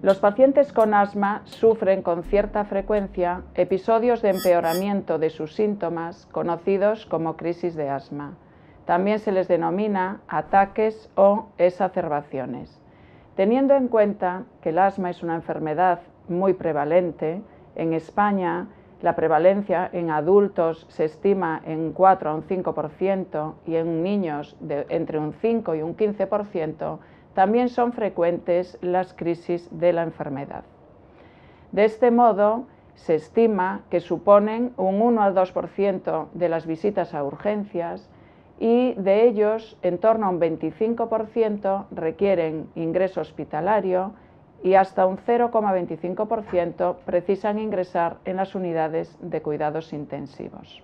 Los pacientes con asma sufren con cierta frecuencia episodios de empeoramiento de sus síntomas conocidos como crisis de asma. También se les denomina ataques o exacerbaciones. Teniendo en cuenta que el asma es una enfermedad muy prevalente, en España la prevalencia en adultos se estima en 4 a un 5% y en niños entre un 5 y un 15%, también son frecuentes las crisis de la enfermedad. De este modo, se estima que suponen un 1 al 2% de las visitas a urgencias y de ellos en torno a un 25% requieren ingreso hospitalario y hasta un 0,25% precisan ingresar en las unidades de cuidados intensivos.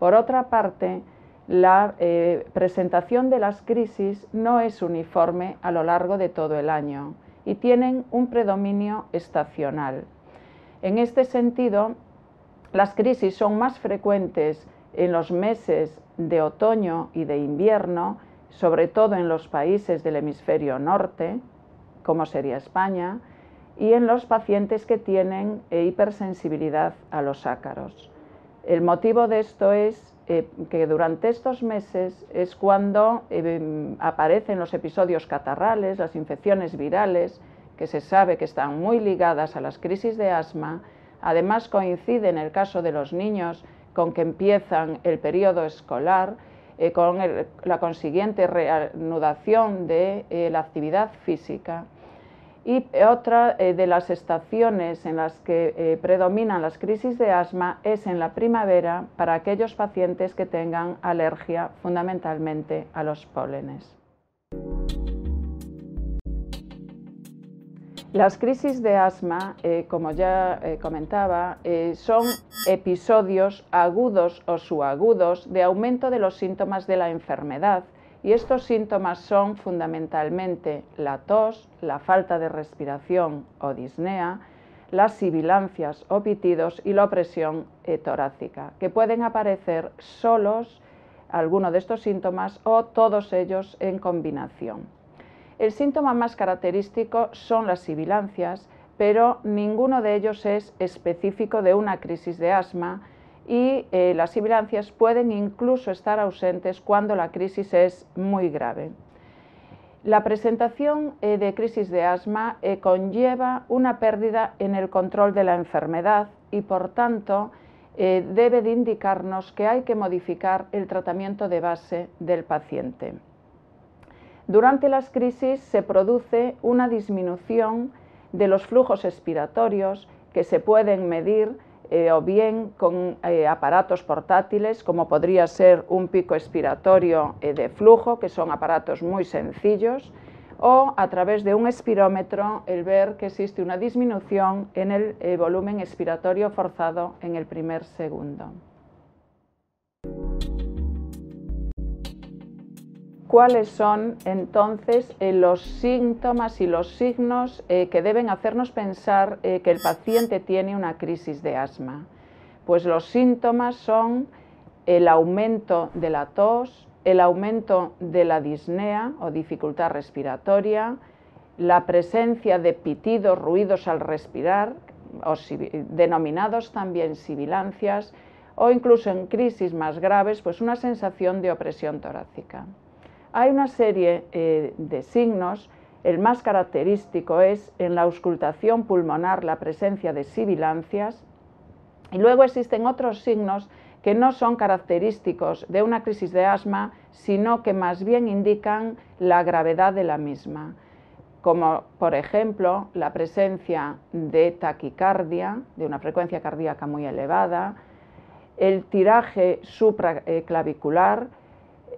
Por otra parte, la eh, presentación de las crisis no es uniforme a lo largo de todo el año y tienen un predominio estacional. En este sentido, las crisis son más frecuentes en los meses de otoño y de invierno, sobre todo en los países del hemisferio norte, como sería España, y en los pacientes que tienen hipersensibilidad a los ácaros. El motivo de esto es eh, que durante estos meses es cuando em, aparecen los episodios catarrales, las infecciones virales, que se sabe que están muy ligadas a las crisis de asma. Además coincide en el caso de los niños con que empiezan el periodo escolar, eh, con la consiguiente reanudación de eh, la actividad física. Y otra eh, de las estaciones en las que eh, predominan las crisis de asma es en la primavera para aquellos pacientes que tengan alergia fundamentalmente a los pólenes. Las crisis de asma, eh, como ya comentaba, son episodios agudos o suagudos de aumento de los síntomas de la enfermedad y estos síntomas son fundamentalmente la tos, la falta de respiración o disnea, las sibilancias o pitidos y la opresión torácica, que pueden aparecer solos alguno de estos síntomas o todos ellos en combinación. El síntoma más característico son las sibilancias, pero ninguno de ellos es específico de una crisis de asma, y eh, las sibilancias pueden incluso estar ausentes cuando la crisis es muy grave. La presentación eh, de crisis de asma eh, conlleva una pérdida en el control de la enfermedad y por tanto debe de indicarnos que hay que modificar el tratamiento de base del paciente. Durante las crisis se produce una disminución de los flujos expiratorios que se pueden medir eh, o bien con eh, aparatos portátiles como podría ser un pico expiratorio eh, de flujo, que son aparatos muy sencillos, o a través de un espirómetro el ver que existe una disminución en el volumen expiratorio forzado en el primer segundo. cuáles son entonces eh, los síntomas y los signos eh, que deben hacernos pensar eh, que el paciente tiene una crisis de asma. Pues los síntomas son el aumento de la tos, el aumento de la disnea o dificultad respiratoria, la presencia de pitidos, ruidos al respirar, o denominados también sibilancias, o incluso en crisis más graves, pues una sensación de opresión torácica. Hay una serie eh, de signos, el más característico es en la auscultación pulmonar la presencia de sibilancias y luego existen otros signos que no son característicos de una crisis de asma, sino que más bien indican la gravedad de la misma, como por ejemplo la presencia de taquicardia, de una frecuencia cardíaca muy elevada, el tiraje supraclavicular,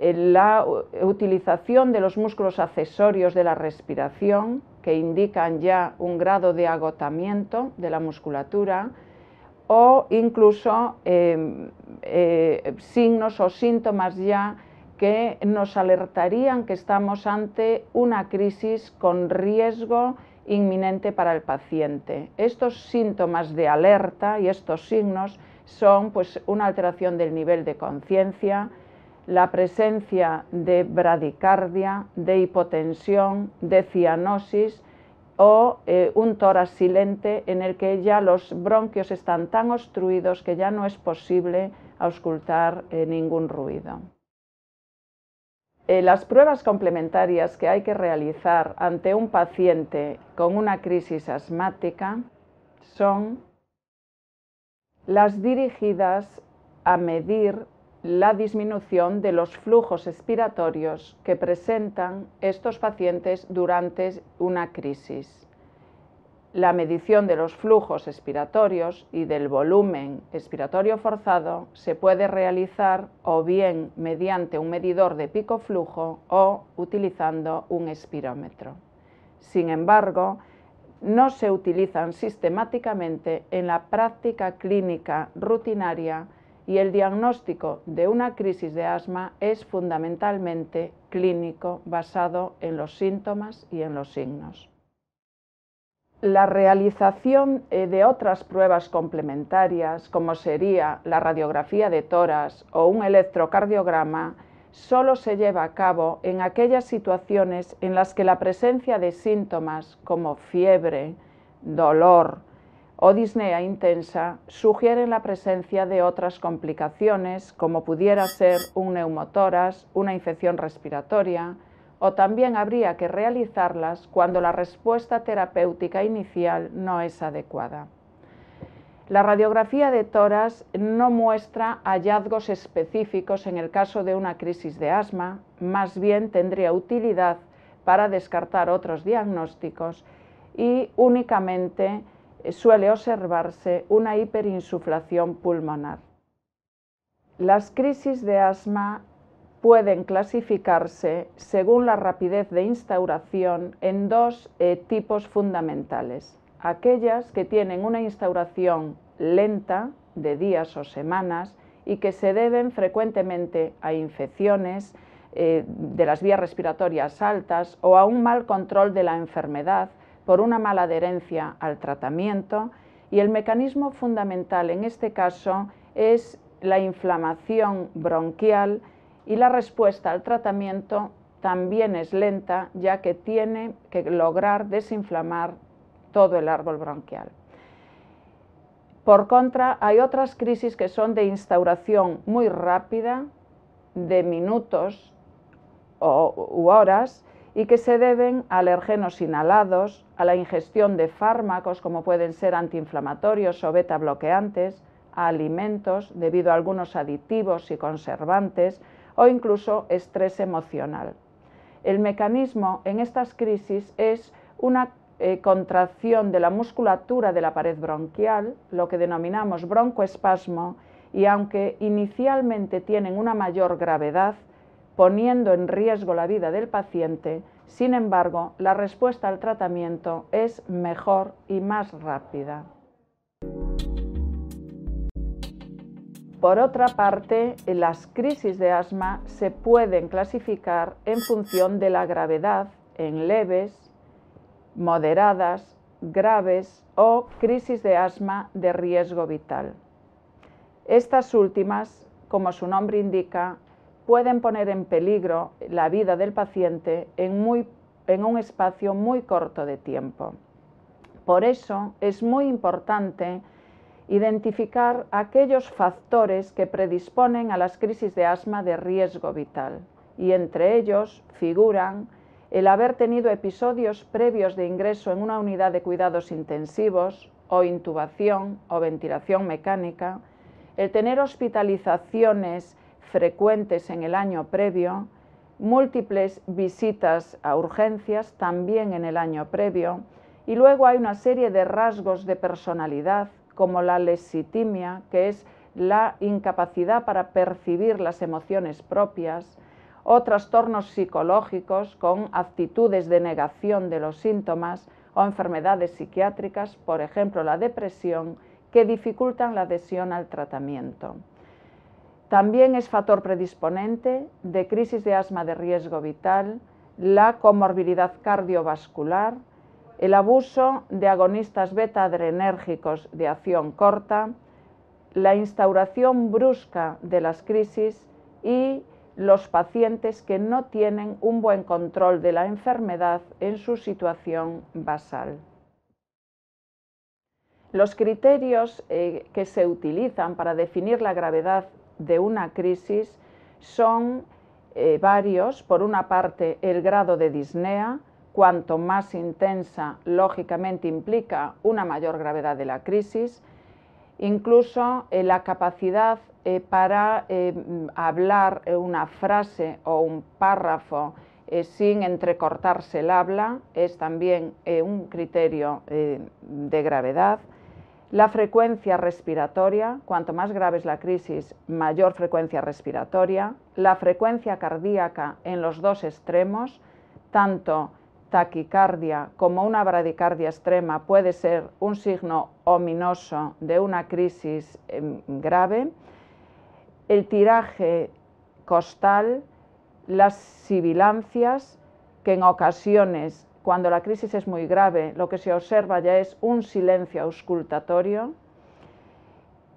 eh, la utilización de los músculos accesorios de la respiración, que indican ya un grado de agotamiento de la musculatura, o incluso em, eh, signos o síntomas ya que nos alertarían que estamos ante una crisis con riesgo inminente para el paciente. Estos síntomas de alerta y estos signos son pues, una alteración del nivel de conciencia, la presencia de bradicardia, de hipotensión, de cianosis o eh, un tórax silente en el que ya los bronquios están tan obstruidos que ya no es posible auscultar eh, ningún ruido. Eh, las pruebas complementarias que hay que realizar ante un paciente con una crisis asmática son las dirigidas a medir la disminución de los flujos expiratorios que presentan estos pacientes durante una crisis. La medición de los flujos expiratorios y del volumen expiratorio forzado se puede realizar o bien mediante un medidor de pico flujo o utilizando un espirómetro. Sin embargo, no se utilizan sistemáticamente en la práctica clínica rutinaria y el diagnóstico de una crisis de asma es fundamentalmente clínico basado en los síntomas y en los signos. La realización eh, de otras pruebas complementarias, como sería la radiografía de toras o un electrocardiograma, solo se lleva a cabo en aquellas situaciones en las que la presencia de síntomas como fiebre, dolor, o disnea intensa sugieren la presencia de otras complicaciones como pudiera ser un neumotoras, una infección respiratoria, o también habría que realizarlas cuando la respuesta terapéutica inicial no es adecuada. La radiografía de toras no muestra hallazgos específicos en el caso de una crisis de asma, más bien tendría utilidad para descartar otros diagnósticos y únicamente suele observarse una hiperinsuflación pulmonar. Las crisis de asma pueden clasificarse según la rapidez de instauración en dos eh, tipos fundamentales. Aquellas que tienen una instauración lenta, de días o semanas, y que se deben frecuentemente a infecciones eh, de las vías respiratorias altas o a un mal control de la enfermedad por una mala adherencia al tratamiento y el mecanismo fundamental en este caso es la inflamación bronquial y la respuesta al tratamiento también es lenta ya que tiene que lograr desinflamar todo el árbol bronquial. Por contra, hay otras crisis que son de instauración muy rápida, de minutos u horas, y que se deben a alergenos inhalados, a la ingestión de fármacos como pueden ser antiinflamatorios o beta bloqueantes, a alimentos debido a algunos aditivos y conservantes o incluso estrés emocional. El mecanismo en estas crisis es una eh, contracción de la musculatura de la pared bronquial, lo que denominamos broncoespasmo, y aunque inicialmente tienen una mayor gravedad, poniendo en riesgo la vida del paciente, sin embargo, la respuesta al tratamiento es mejor y más rápida. Por otra parte, las crisis de asma se pueden clasificar en función de la gravedad en leves, moderadas, graves o crisis de asma de riesgo vital. Estas últimas, como su nombre indica, pueden poner en peligro la vida del paciente en, un espacio muy corto de tiempo. Por eso es muy importante identificar aquellos factores que predisponen a las crisis de asma de riesgo vital y entre ellos figuran el haber tenido episodios previos de ingreso en una unidad de cuidados intensivos o intubación o ventilación mecánica, el tener hospitalizaciones frecuentes en el año previo, múltiples visitas a urgencias también en el año previo, y luego hay una serie de rasgos de personalidad, como la lesitimia, que es la incapacidad para percibir las emociones propias, o trastornos psicológicos con actitudes de negación de los síntomas, o enfermedades psiquiátricas, por ejemplo la depresión, que dificultan la adhesión al tratamiento. También es factor predisponente de crisis de asma de riesgo vital, la comorbilidad cardiovascular, el abuso de agonistas beta-adrenérgicos de acción corta, la instauración brusca de las crisis y los pacientes que no tienen un buen control de la enfermedad en su situación basal. Los criterios eh, que se utilizan para definir la gravedad de una crisis son eh, varios. Por una parte, el grado de disnea, cuanto más intensa, lógicamente implica una mayor gravedad de la crisis, incluso eh, la capacidad eh, para hablar una frase o un párrafo sin entrecortarse el habla es también un criterio de gravedad. La frecuencia respiratoria, cuanto más grave es la crisis, mayor frecuencia respiratoria. La frecuencia cardíaca en los dos extremos, tanto taquicardia como una bradicardia extrema puede ser un signo ominoso de una crisis em, grave. El tiraje costal, las sibilancias, que en ocasiones cuando la crisis es muy grave, lo que se observa ya es un silencio auscultatorio,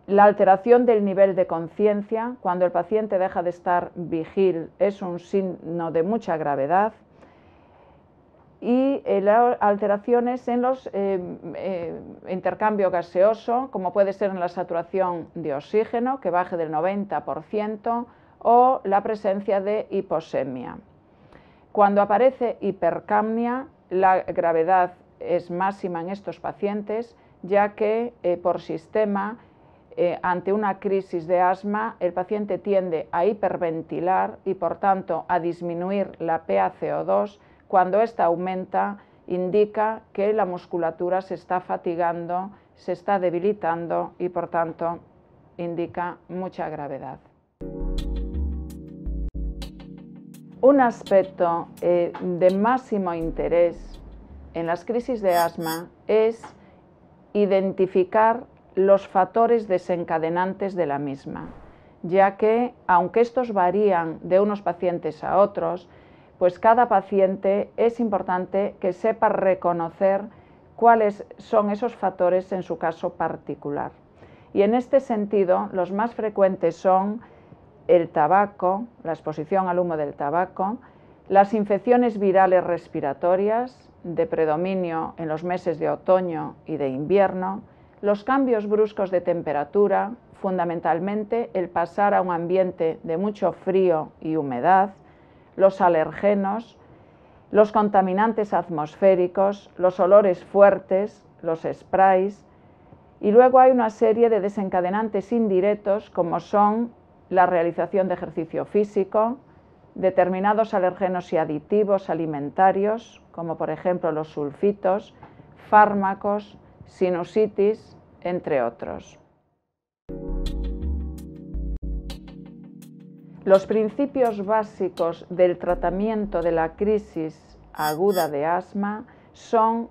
la alteración del nivel de conciencia, cuando el paciente deja de estar vigil, es un signo de mucha gravedad, y eh, las alteraciones en los eh, eh, intercambio gaseoso, como puede ser en la saturación de oxígeno, que baje del 90%, o la presencia de hiposemia. Cuando aparece hipercamnia, la gravedad es máxima en estos pacientes, ya que eh, por sistema, eh, ante una crisis de asma, el paciente tiende a hiperventilar y por tanto a disminuir la PaCO2. Cuando esta aumenta, indica que la musculatura se está fatigando, se está debilitando y por tanto indica mucha gravedad. Un aspecto eh, de máximo interés en las crisis de asma es identificar los factores desencadenantes de la misma, ya que, aunque estos varían de unos pacientes a otros, pues cada paciente es importante que sepa reconocer cuáles son esos factores en su caso particular. Y en este sentido, los más frecuentes son el tabaco, la exposición al humo del tabaco, las infecciones virales respiratorias de predominio en los meses de otoño y de invierno, los cambios bruscos de temperatura, fundamentalmente el pasar a un ambiente de mucho frío y humedad, los alergenos, los contaminantes atmosféricos, los olores fuertes, los sprays, y luego hay una serie de desencadenantes indirectos como son la realización de ejercicio físico, determinados alergenos y aditivos alimentarios, como por ejemplo los sulfitos, fármacos, sinusitis, entre otros. Los principios básicos del tratamiento de la crisis aguda de asma son,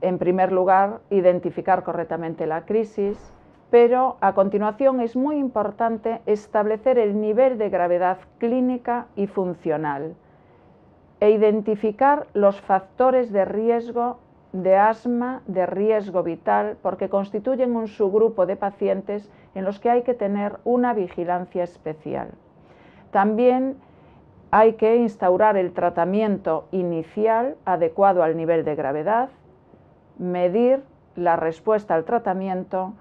en primer lugar, identificar correctamente la crisis, pero a continuación es muy importante establecer el nivel de gravedad clínica y funcional e identificar los factores de riesgo de asma, de riesgo vital, porque constituyen un subgrupo de pacientes en los que hay que tener una vigilancia especial. También hay que instaurar el tratamiento inicial adecuado al nivel de gravedad, medir la respuesta al tratamiento,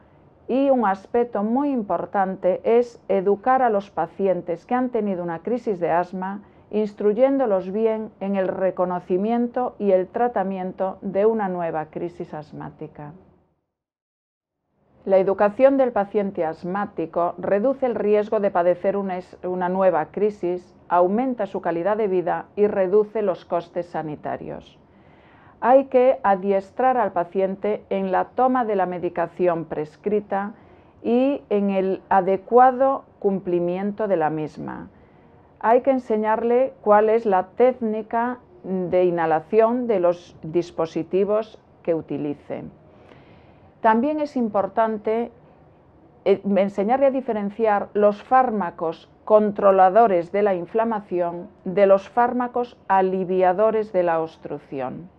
y un aspecto muy importante es educar a los pacientes que han tenido una crisis de asma, instruyéndolos bien en el reconocimiento y el tratamiento de una nueva crisis asmática. La educación del paciente asmático reduce el riesgo de padecer una, nueva crisis, aumenta su calidad de vida y reduce los costes sanitarios hay que adiestrar al paciente en la toma de la medicación prescrita y en el adecuado cumplimiento de la misma. Hay que enseñarle cuál es la técnica de inhalación de los dispositivos que utilice. También es importante eh, enseñarle a diferenciar los fármacos controladores de la inflamación de los fármacos aliviadores de la obstrucción.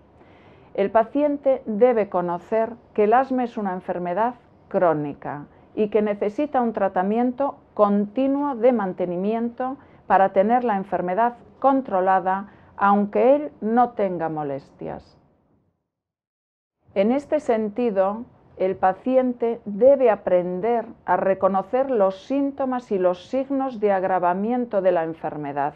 El paciente debe conocer que el asma es una enfermedad crónica y que necesita un tratamiento continuo de mantenimiento para tener la enfermedad controlada aunque él no tenga molestias. En este sentido, el paciente debe aprender a reconocer los síntomas y los signos de agravamiento de la enfermedad.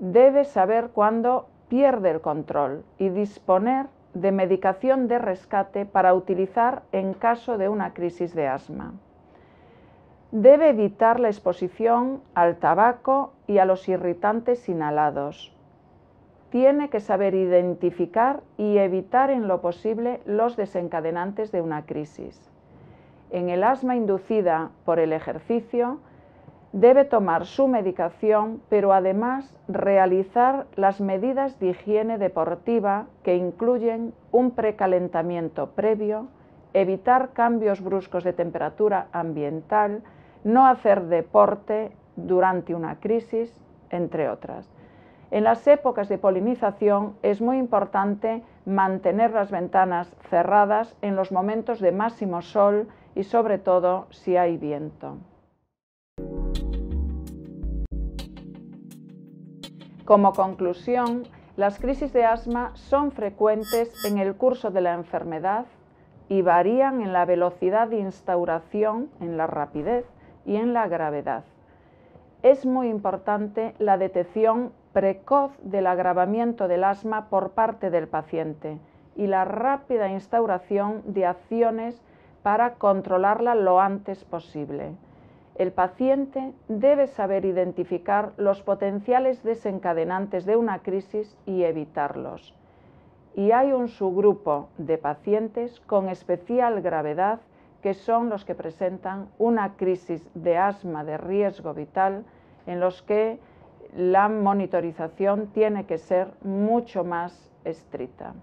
Debe saber cuándo pierde el control y disponer de medicación de rescate para utilizar en caso de una crisis de asma. Debe evitar la exposición al tabaco y a los irritantes inhalados. Tiene que saber identificar y evitar en lo posible los desencadenantes de una crisis. En el asma inducida por el ejercicio, debe tomar su medicación, pero además realizar las medidas de higiene deportiva que incluyen un precalentamiento previo, evitar cambios bruscos de temperatura ambiental, no hacer deporte durante una crisis, entre otras. En las épocas de polinización es muy importante mantener las ventanas cerradas en los momentos de máximo sol y sobre todo si hay viento. Como conclusión, las crisis de asma son frecuentes en el curso de la enfermedad y varían en la velocidad de instauración, en la rapidez y en la gravedad. Es muy importante la detección precoz del agravamiento del asma por parte del paciente y la rápida instauración de acciones para controlarla lo antes posible el paciente debe saber identificar los potenciales desencadenantes de una crisis y evitarlos. Y hay un subgrupo de pacientes con especial gravedad que son los que presentan una crisis de asma de riesgo vital en los que la monitorización tiene que ser mucho más estricta.